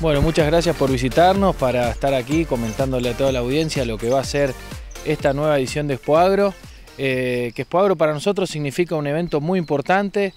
Bueno, muchas gracias por visitarnos, para estar aquí comentándole a toda la audiencia lo que va a ser esta nueva edición de Espoagro, Eh, que Expoagro para nosotros significa un evento muy importante,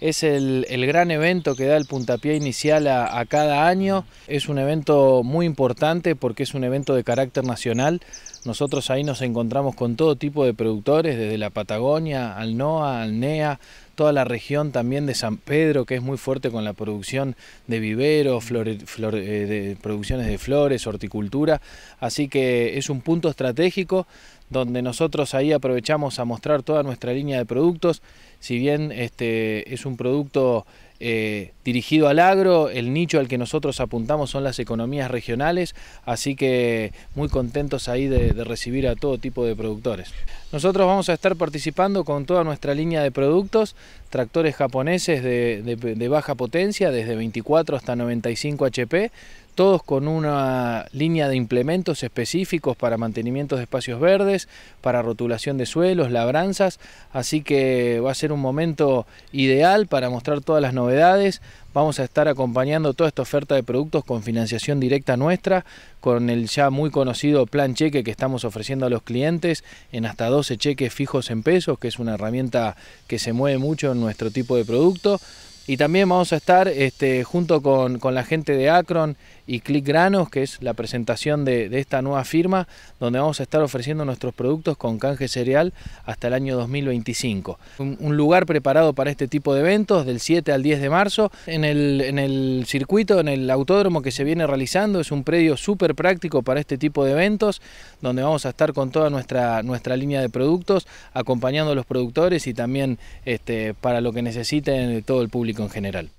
es el, gran evento que da el puntapié inicial a, a, cada año. Es un evento muy importante porque es un evento de carácter nacional. Nosotros ahí nos encontramos con todo tipo de productores, desde la Patagonia, al NOA, al NEA, toda la región también de San Pedro, que es muy fuerte con la producción de viveros, eh, de producciones de flores, horticultura, así que es un punto estratégico donde nosotros ahí aprovechamos a mostrar toda nuestra línea de productos, si bien este, es un producto eh, dirigido al agro, el nicho al que nosotros apuntamos son las economías regionales, así que muy contentos ahí de recibir a todo tipo de productores. Nosotros vamos a estar participando con toda nuestra línea de productos, tractores japoneses de, de, baja potencia, desde 24 hasta 95 HP, todos con una línea de implementos específicos para mantenimiento de espacios verdes, para rotulación de suelos, labranzas, así que va a ser un momento ideal para mostrar todas las novedades, vamos a estar acompañando toda esta oferta de productos con financiación directa nuestra, con el ya muy conocido plan cheque que estamos ofreciendo a los clientes en hasta 12 cheques fijos en pesos, que es una herramienta que se mueve mucho en nuestro tipo de producto. Y también vamos a estar este, junto con, la gente de Akron y Click Granos, que es la presentación de, esta nueva firma, donde vamos a estar ofreciendo nuestros productos con canje cereal hasta el año 2025. Un, lugar preparado para este tipo de eventos del 7 al 10 de marzo en el, circuito, en el autódromo que se viene realizando. Es un predio súper práctico para este tipo de eventos, donde vamos a estar con toda nuestra, nuestra línea de productos, acompañando a los productores y también este, para lo que necesiten todo el público en general.